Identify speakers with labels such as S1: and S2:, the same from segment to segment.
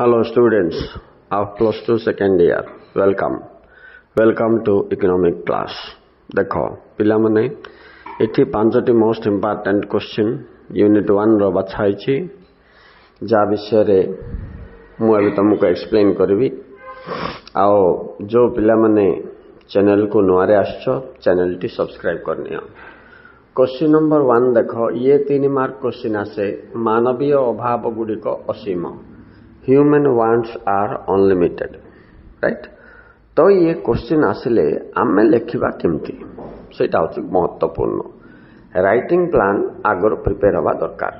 S1: Hello students our 12th second year welcome welcome to economic class देखो पिला माने एठी पांचोटी मोस्ट इंपोर्टेंट क्वेश्चन यूनिट 1 रो बात하이 চি যা বিষয়ৰে মই তোমাক এক্সপ্লেইন কৰিবই আউ যো पिला माने চ্যানেল কো নৱারে আছো চ্যানেল টি সাবস্ক্রাইব কৰনিয়া কোশ্চেন নম্বৰ 1 দেখো ইয়ে 3 মার্ক কোশ্চেন আছে মানৱীয় অভাব গুডিক অসীম human wants are unlimited right ତ ଇଏ କୋଶ୍ଚିନ୍ ଆସିଲେ ଆମେ ଲେଖିବା କେମିତି ସେଇଟା ହେଉଛି ମହତ୍ତ୍ୱପୂର୍ଣ୍ଣ ରାଇଟିଂ ପ୍ଲାନ୍ ଆଗରୁ ପ୍ରିପେୟାର ହେବା ଦରକାର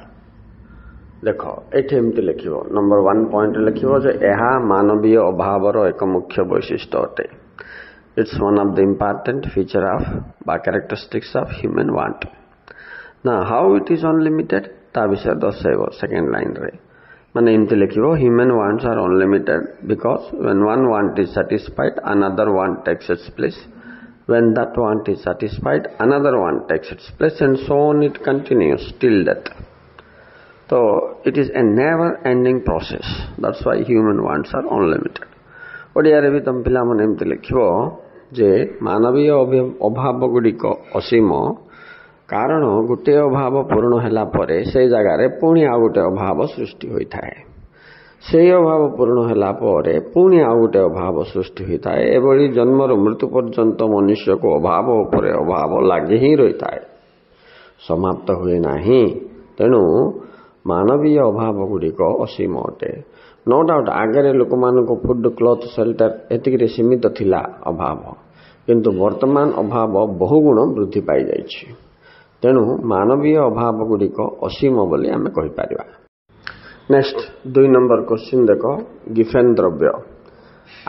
S1: ଦେଖ ଏଠି ଏମିତି ଲେଖିବ ନମ୍ବର ୱାନ୍ ପଏଣ୍ଟରେ ଲେଖିବ ଯେ ଏହା ମାନବୀୟ ଅଭାବର ଏକ ମୁଖ୍ୟ ବୈଶିଷ୍ଟ୍ୟ ଅଟେ it's one of the important feature of ବା କ୍ୟାରେକ୍ଟରିଷ୍ଟିକ୍ସ ଅଫ୍ ହ୍ୟୁମ୍ୟାନ୍ ୱାଣ୍ଟ ନା ହାଉ ଇଟ୍ ଇଜ୍ ଅନଲିମିଟେଡ୍ ତା ବିଷୟରେ ଦର୍ଶାଇବ ସେକେଣ୍ଡ ଲାଇନ୍ରେ When intellectual human wants are unlimited because when one want is satisfied, another want takes its place. When that want is satisfied, another want takes its place and so on it continues till death. So it is a never-ending process. That's why human wants are unlimited. ଓଡ଼ିଆରେ ବି ତମ ପିଲାମାନେ ଏମିତି ଲେଖିବ ଯେ ମାନବୀୟ ଅଭାବଗୁଡ଼ିକ ଅସୀମ କାରଣ ଗୋଟିଏ ଅଭାବ ପୂରଣ ହେଲା ପରେ ସେ ଜାଗାରେ ପୁଣି ଆଉ ଗୋଟିଏ ଅଭାବ ସୃଷ୍ଟି ହୋଇଥାଏ ସେହି ଅଭାବ ପୂରଣ ହେଲା ପରେ ପୁଣି ଆଉ ଗୋଟିଏ ଅଭାବ ସୃଷ୍ଟି ହୋଇଥାଏ ଏଭଳି ଜନ୍ମରୁ ମୃତ୍ୟୁ ପର୍ଯ୍ୟନ୍ତ ମନୁଷ୍ୟକୁ ଅଭାବ ଉପରେ ଅଭାବ ଲାଗି ହିଁ ରହିଥାଏ ସମାପ୍ତ ହୁଏ ନାହିଁ ତେଣୁ ମାନବୀୟ ଅଭାବ ଗୁଡ଼ିକ ଅସୀମ ଅଟେ ନୋ ଡାଉଟ୍ ଆଗରେ ଲୋକମାନଙ୍କୁ ଫୁଡ୍ କ୍ଲଥ୍ ସେଲ୍ଟର ଏତିକିରେ ସୀମିତ ଥିଲା ଅଭାବ କିନ୍ତୁ ବର୍ତ୍ତମାନ ଅଭାବ ବହୁଗୁଣ ବୃଦ୍ଧି ପାଇଯାଇଛି ତେଣୁ ମାନବୀୟ ଅଭାବ ଗୁଡ଼ିକ ଅସୀମ ବୋଲି ଆମେ କହିପାରିବା ନେକ୍ସଟ ଦୁଇ ନମ୍ବର କୋଶ୍ଚିନ୍ ଦେଖ ଗିଫେନ୍ ଦ୍ରବ୍ୟ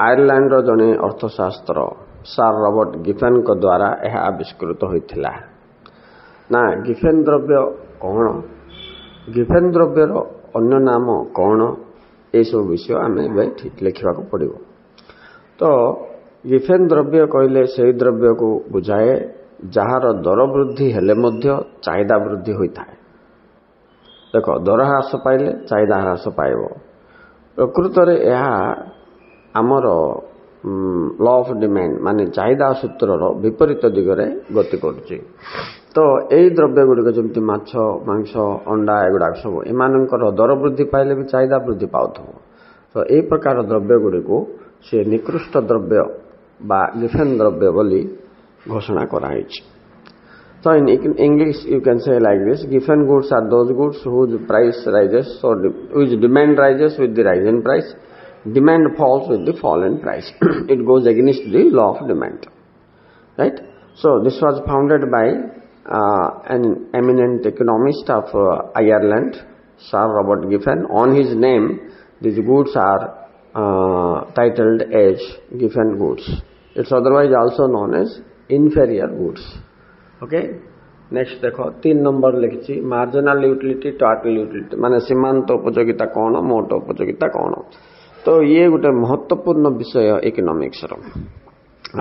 S1: ଆୟରଲାଣ୍ଡର ଜଣେ ଅର୍ଥଶାସ୍ତ୍ର ସାର୍ ରବର୍ଟ ଗିଫେନ୍ଙ୍କ ଦ୍ୱାରା ଏହା ଆବିଷ୍କୃତ ହୋଇଥିଲା ନା ଗିଫେନ୍ ଦ୍ରବ୍ୟ କ'ଣ ଗିଫେନ୍ ଦ୍ରବ୍ୟର ଅନ୍ୟ ନାମ କ'ଣ ଏସବୁ ବିଷୟ ଆମେ ଏବେ ଠିକ୍ ଲେଖିବାକୁ ପଡ଼ିବ ତ ଗିଫେନ୍ ଦ୍ରବ୍ୟ କହିଲେ ସେହି ଦ୍ରବ୍ୟକୁ ବୁଝାଏ ଯାହାର ଦର ବୃଦ୍ଧି ହେଲେ ମଧ୍ୟ ଚାହିଦା ବୃଦ୍ଧି ହୋଇଥାଏ ଦେଖ ଦର ହ୍ରାସ ପାଇଲେ ଚାହିଦା ହ୍ରାସ ପାଇବ ପ୍ରକୃତରେ ଏହା ଆମର ଲ ଅଫ୍ ଡିମାଣ୍ଡ ମାନେ ଚାହିଦା ସୂତ୍ରର ବିପରୀତ ଦିଗରେ ଗତି କରୁଛି ତ ଏହି ଦ୍ରବ୍ୟ ଗୁଡ଼ିକ ଯେମିତି ମାଛ ମାଂସ ଅଣ୍ଡା ଏଗୁଡ଼ାକ ସବୁ ଏମାନଙ୍କର ଦର ବୃଦ୍ଧି ପାଇଲେ ବି ଚାହିଦା ବୃଦ୍ଧି ପାଉଥିବ ତ ଏହି ପ୍ରକାର ଦ୍ରବ୍ୟ ଗୁଡ଼ିକୁ ସେ ନିକୃଷ୍ଟ ଦ୍ରବ୍ୟ ବା ଲିଫେନ୍ ଦ୍ରବ୍ୟ ବୋଲି ঘোষণা করা হয়েছে So in English you can say like this, given goods are those goods whose price rises or whose demand rises with the rise in price, demand falls with the fall in price. it goes against the law of demand. Right? So this was founded by uh, an eminent economist of uh, Ireland, Sir Robert Giffen. On his name, these goods are uh, titled as Giffen goods. It's otherwise also known as inferior goods okay next দেখ তিন নম্বর লিখছি marginal utility total utility মানে সীমান্ত উপযোগিতা কোণ মোট উপযোগিতা কোণ তো ଇଏ ଗୋଟେ ମହତ୍ୱପୂର୍ଣ୍ଣ ବିଷୟ ଇକୋନୋମିକ୍ସର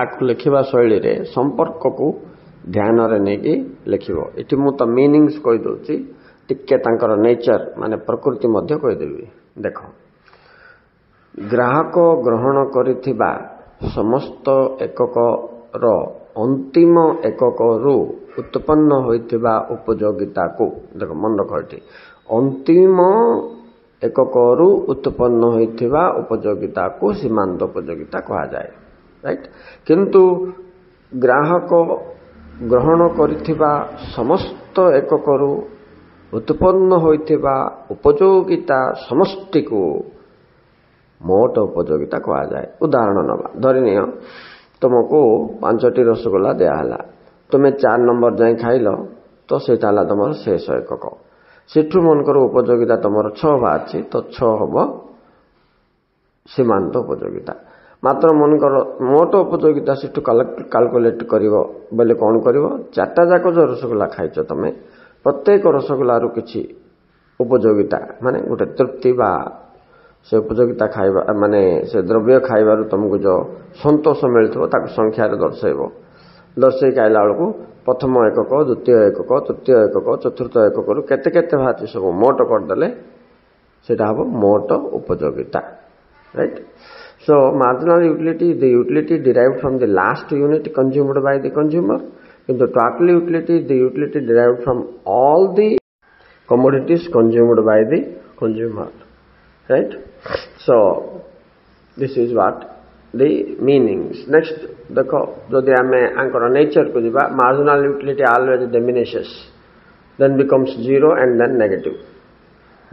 S1: ଆକୁ ଲେଖିବା ଶୈଳୀରେ ସମ୍ପର୍କକୁ ଧ୍ୟାନରେ ନେଇକି ଲେଖିବ ଏଠି ମୁଁ ତ ମିନିଙ୍ଗସ୍ କହିଦେଉଛି ଟିକେ ତାଙ୍କର ନେଚର୍ ମାନେ ପ୍ରକୃତି ମଧ୍ୟ କହିଦେବି ଦେଖ ଗ୍ରାହକ ଗ୍ରହଣ କରିଥିବା ସମସ୍ତ ଏକକର ଅନ୍ତିମ ଏକକରୁ ଉତ୍ପନ୍ନ ହୋଇଥିବା ଉପଯୋଗିତାକୁ ଦେଖ ମନେ ରଖ ଏଠି ଅନ୍ତିମ ଏକକରୁ ଉତ୍ପନ୍ନ ହୋଇଥିବା ଉପଯୋଗିତାକୁ ସୀମାନ୍ତ ଉପଯୋଗିତା କୁହାଯାଏ ରାଇଟ୍ କିନ୍ତୁ ଗ୍ରାହକ ଗ୍ରହଣ କରିଥିବା ସମସ୍ତ ଏକକରୁ ଉତ୍ପନ୍ନ ହୋଇଥିବା ଉପଯୋଗିତା ସମଷ୍ଟିକୁ ମୋଟ ଉପଯୋଗିତା କୁହାଯାଏ ଉଦାହରଣ ନେବା ଧରିନିଅ ତୁମକୁ ପାଞ୍ଚଟି ରସଗୋଲା ଦିଆହେଲା ତୁମେ ଚାରି ନମ୍ବର ଯାଏଁ ଖାଇଲ ତ ସେଇଟା ହେଲା ତୁମର ଶେଷ ଏକକ ସେଠୁ ମନଙ୍କର ଉପଯୋଗିତା ତୁମର ଛଅ ଅଛି ତ ଛଅ ହେବ ସୀମାନ୍ତ ଉପଯୋଗିତା ମାତ୍ର ମନଙ୍କର ମୋଟ ଉପଯୋଗିତା ସେଠୁ କାଲକୁଲେଟ୍ କରିବ ବୋଲି କ'ଣ କରିବ ଚାରିଟା ଯାକ ଯେଉଁ ରସଗୋଲା ଖାଇଛ ତୁମେ ପ୍ରତ୍ୟେକ ରସଗୋଲାରୁ କିଛି ଉପଯୋଗିତା ମାନେ ଗୋଟେ ତୃପ୍ତି ବା ସେ ଉପଯୋଗିତା ଖାଇବା ମାନେ ସେ ଦ୍ରବ୍ୟ ଖାଇବାରୁ ତୁମକୁ ଯେଉଁ ସନ୍ତୋଷ ମିଳିଥିବ ତାକୁ ସଂଖ୍ୟାରେ ଦର୍ଶାଇବ ଦର୍ଶାଇକି ଆଇଲା ବେଳକୁ ପ୍ରଥମ ଏକକ ଦ୍ୱିତୀୟ ଏକକ ତୃତୀୟ ଏକକ ଚତୁର୍ଥ ଏକକରୁ କେତେ କେତେ ଭାତି ସବୁ ମୋଟ କରିଦେଲେ ସେଇଟା ହେବ ମୋଟ ଉପଯୋଗିତା right so marginal utility the utility derive from the last unit consumed by the consumer କିନ୍ତୁ total utility the utility derive from all the commodities consumed by the consumer Right? So, this is what the meanings. Next, the Jodhyame Ankara nature kujiba, marginal utility always diminishes, then becomes zero and then negative.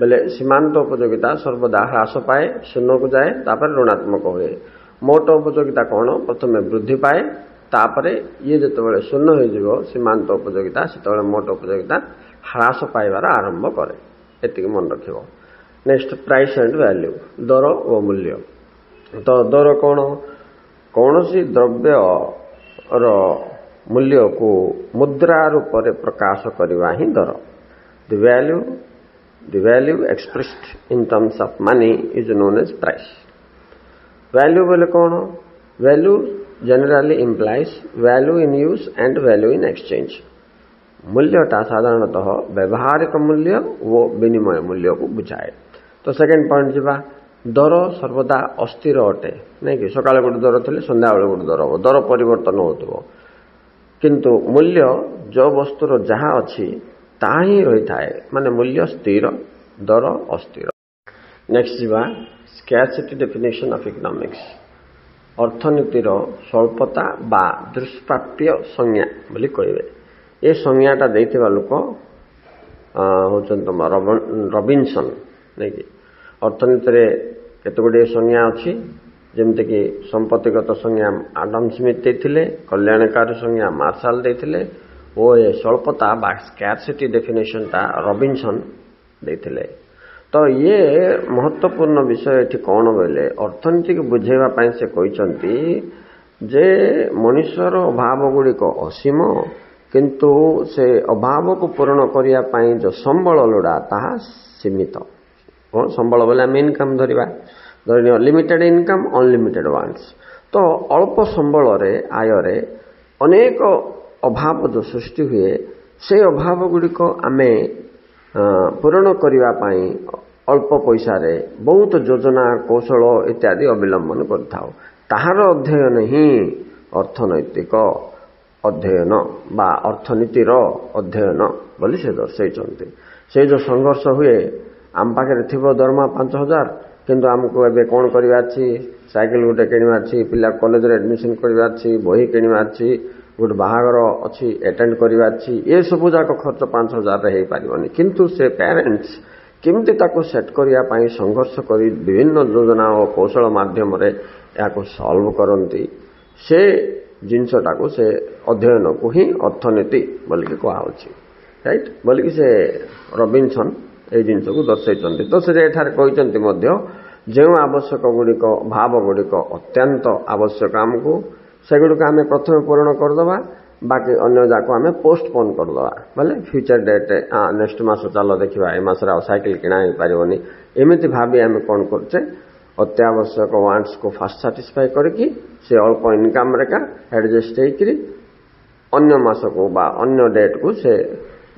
S1: ବୋଲେ ସୀମାନ୍ତ ଉପଯୋଗିତା ସର୍ବଦା ହ୍ରାସ ପାଏ ଶୂନ୍ୟକୁ ଯାଏ ତାପରେ ଋଣାତ୍ମକ ହୁଏ ମୋଟ ଉପଯୋଗିତା କ'ଣ ପ୍ରଥମେ ବୃଦ୍ଧି ପାଏ ତାପରେ ଇଏ ଯେତେବେଳେ ଶୂନ୍ୟ ହୋଇଯିବ ସୀମାନ୍ତ ଉପଯୋଗିତା ସେତେବେଳେ ମୋଟ ଉପଯୋଗିତା ହ୍ରାସ ପାଇବାର ଆରମ୍ଭ କରେ ଏତିକି ମନେ ରଖିବ नेक्स्ट प्राइस एंड वैल्यू दर व मूल्य तो दर कौन कौन सी द्रव्य मूल्य को मुद्रा रूप से प्रकाश करवा ही दर the value the value expressed in terms of money is known as price value बोले कौन value generally implies value in use and value in exchange मूल्यटा साधारणतः व्यवहारिक मूल्य वो विनिमय मूल्य को बुझाए ତ ସେକେଣ୍ଡ ପଏଣ୍ଟ ଯିବା ଦର ସର୍ବଦା ଅସ୍ଥିର ଅଟେ ନାଇଁକି ସକାଳେ ଗୋଟେ ଦର ଥିଲେ ସନ୍ଧ୍ୟାବେଳେ ଗୋଟେ ଦର ହେବ ଦର ପରିବର୍ତ୍ତନ ହେଉଥିବ କିନ୍ତୁ ମୂଲ୍ୟ ଯେଉଁ ବସ୍ତୁର ଯାହା ଅଛି ତାହା ହିଁ ରହିଥାଏ ମାନେ ମୂଲ୍ୟ ସ୍ଥିର ଦର ଅସ୍ଥିର ନେକ୍ସଟ ଯିବା ସ୍କ୍ୟାସିଟି ଡେଫିନେସନ୍ ଅଫ୍ ଇକୋନୋମିକ୍ସ ଅର୍ଥନୀତିର ସ୍ୱଳ୍ପତା ବା ଦୁଷ୍ପ୍ରାପ୍ୟ ସଂଜ୍ଞା ବୋଲି କହିବେ ଏ ସଂଜ୍ଞାଟା ଦେଇଥିବା ଲୋକ ହେଉଛନ୍ତି ତମ ରବିନସନ୍ ନାଇଁକି ଅର୍ଥନୀତିରେ କେତେ ଗୁଡ଼ିଏ ସଂଜ୍ଞା ଅଛି ଯେମିତିକି ସମ୍ପତ୍ତିଗତ ସଂଜ୍ଞା ଆଡମ୍ ସ୍ମିଥ୍ ଦେଇଥିଲେ କଲ୍ୟାଣକାରୀ ସଂଜ୍ଞା ମାର୍ଶାଲ ଦେଇଥିଲେ ଓ ଏ ସ୍ୱଳ୍ପତା ବା ସ୍କାର୍ସିଟି ଡେଫିନେସନ୍ଟା ରବିନ୍ସନ୍ ଦେଇଥିଲେ ତ ଇଏ ମହତ୍ତ୍ୱପୂର୍ଣ୍ଣ ବିଷୟ ଏଠି କ'ଣ ବୋଇଲେ ଅର୍ଥନୀତିକୁ ବୁଝାଇବା ପାଇଁ ସେ କହିଛନ୍ତି ଯେ ମଣିଷର ଅଭାବ ଗୁଡ଼ିକ ଅସୀମ କିନ୍ତୁ ସେ ଅଭାବକୁ ପୂରଣ କରିବା ପାଇଁ ଯେଉଁ ସମ୍ବଳ ଲୋଡ଼ା ତାହା ସୀମିତ କ'ଣ ସମ୍ବଳ ବୋଲେ ଆମେ ଇନକମ୍ ଧରିବା ଧରିନି ଅନଲିମିଟେଡ୍ ଇନକମ୍ ଅନଲିମିଟେଡ୍ ୱାନ୍ସ ତ ଅଳ୍ପ ସମ୍ବଳରେ ଆୟରେ ଅନେକ ଅଭାବ ଯେଉଁ ସୃଷ୍ଟି ହୁଏ ସେ ଅଭାବ ଗୁଡ଼ିକ ଆମେ ପୂରଣ କରିବା ପାଇଁ ଅଳ୍ପ ପଇସାରେ ବହୁତ ଯୋଜନା କୌଶଳ ଇତ୍ୟାଦି ଅବଲମ୍ବନ କରିଥାଉ ତାହାର ଅଧ୍ୟୟନ ହିଁ ଅର୍ଥନୈତିକ ଅଧ୍ୟୟନ ବା ଅର୍ଥନୀତିର ଅଧ୍ୟୟନ ବୋଲି ସେ ଦର୍ଶାଇଛନ୍ତି ସେ ଯେଉଁ ସଂଘର୍ଷ ହୁଏ ଆମ ପାଖରେ ଥିବ ଦରମା ପାଞ୍ଚ ହଜାର କିନ୍ତୁ ଆମକୁ ଏବେ କ'ଣ କରିବା ଅଛି ସାଇକେଲ ଗୋଟେ କିଣିବା ଅଛି ପିଲା କଲେଜରେ ଆଡ଼ମିସନ କରିବା ଅଛି ବହି କିଣିବା ଅଛି ଗୋଟେ ବାହାଘର ଅଛି ଆଟେଣ୍ଡ କରିବା ଅଛି ଏସବୁ ଯାକ ଖର୍ଚ୍ଚ ପାଞ୍ଚ ହଜାରରେ ହେଇପାରିବନି କିନ୍ତୁ ସେ ପ୍ୟାରେଣ୍ଟସ କେମିତି ତାକୁ ସେଟ୍ କରିବା ପାଇଁ ସଂଘର୍ଷ କରି ବିଭିନ୍ନ ଯୋଜନା ଓ କୌଶଳ ମାଧ୍ୟମରେ ଏହାକୁ ସଲ୍ଭ କରନ୍ତି ସେ ଜିନିଷଟାକୁ ସେ ଅଧ୍ୟୟନକୁ ହିଁ ଅର୍ଥନୀତି ବୋଲିକି କୁହାହେଉଛି ରାଇଟ୍ ବୋଲିକି ସେ ରବିନସନ୍ ଏଇ ଜିନିଷକୁ ଦର୍ଶାଇଛନ୍ତି ତ ସେ ଏଠାରେ କହିଛନ୍ତି ମଧ୍ୟ ଯେଉଁ ଆବଶ୍ୟକ ଗୁଡ଼ିକ ଭାବ ଗୁଡ଼ିକ ଅତ୍ୟନ୍ତ ଆବଶ୍ୟକ ଆମକୁ ସେଗୁଡ଼ିକ ଆମେ ପ୍ରଥମେ ପୂରଣ କରିଦେବା ବାକି ଅନ୍ୟ ଯାକ ଆମେ ପୋଷ୍ଟପୋନ୍ କରିଦେବା ବୋଲେ ଫ୍ୟୁଚର୍ ଡେଟ୍ ନେକ୍ସଟ ମାସ ଚାଲ ଦେଖିବା ଏ ମାସରେ ଆଉ ସାଇକେଲ କିଣା ହେଇପାରିବନି ଏମିତି ଭାବି ଆମେ କ'ଣ କରୁଛେ ଅତ୍ୟାବଶ୍ୟକ ୱାଣ୍ଟସକୁ ଫାଷ୍ଟ ସାଟିସ୍ଫାଏ କରିକି ସେ ଅଳ୍ପ ଇନକମ୍ରେକା ଆଡ଼ଜଷ୍ଟ ହେଇକିରି ଅନ୍ୟ ମାସକୁ ବା ଅନ୍ୟ ଡେଟ୍କୁ ସେ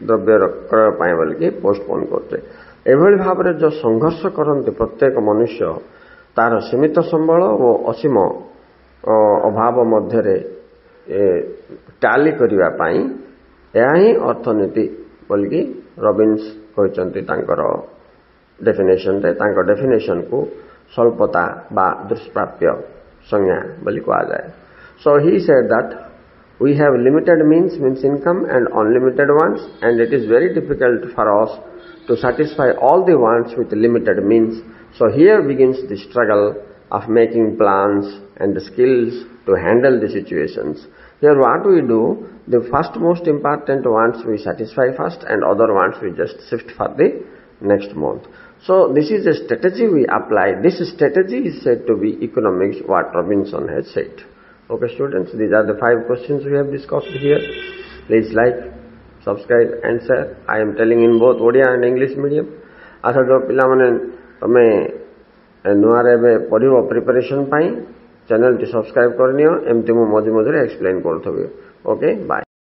S1: ଦ୍ରବ୍ୟ କ୍ରୟ ପାଇଁ ବୋଲିକି ପୋଷ୍ଟପୋନ୍ କରୁଛେ ଏଭଳି ଭାବରେ ଯେଉଁ ସଂଘର୍ଷ କରନ୍ତି ପ୍ରତ୍ୟେକ ମନୁଷ୍ୟ ତାର ସୀମିତ ସମ୍ବଳ ଓ ଅସୀମ ଅଭାବ ମଧ୍ୟରେ ଟାଲି କରିବା ପାଇଁ ଏହା ହିଁ ଅର୍ଥନୀତି ବୋଲିକି ରବିନ୍ସ କହିଛନ୍ତି ତାଙ୍କର ଡେଫିନେସନରେ ତାଙ୍କ ଡେଫିନେସନ୍କୁ ସ୍ୱଳ୍ପତା ବା ଦୁଷ୍ପ୍ରାପ୍ୟ ସଂଜ୍ଞା ବୋଲି କୁହାଯାଏ so he said that We have limited means, means income and unlimited ones and it is very difficult for us to satisfy all the wants with limited means. So here begins the struggle of making plans and the skills to handle the situations. Here what we do, the first most important wants we satisfy first and other wants we just shift for the next month. So this is a strategy we apply. This strategy is said to be economics what Robinson has said. Okay students, these are the five questions we have discussed here. Please like, subscribe and share I am telling in both Odia and English medium ଆଚ୍ଛା ଯେଉଁ ପିଲାମାନେ ତମେ ନୂଆରେ ଏବେ ପଢ଼ିବ preparation ପାଇଁ ଚ୍ୟାନେଲ୍ଟି subscribe କରିନିଅ ଏମିତି ମୁଁ ମଝି ମଝିରେ ଏକ୍ସପ୍ଲେନ୍ କରୁଥିବି ଓକେ ବାଏ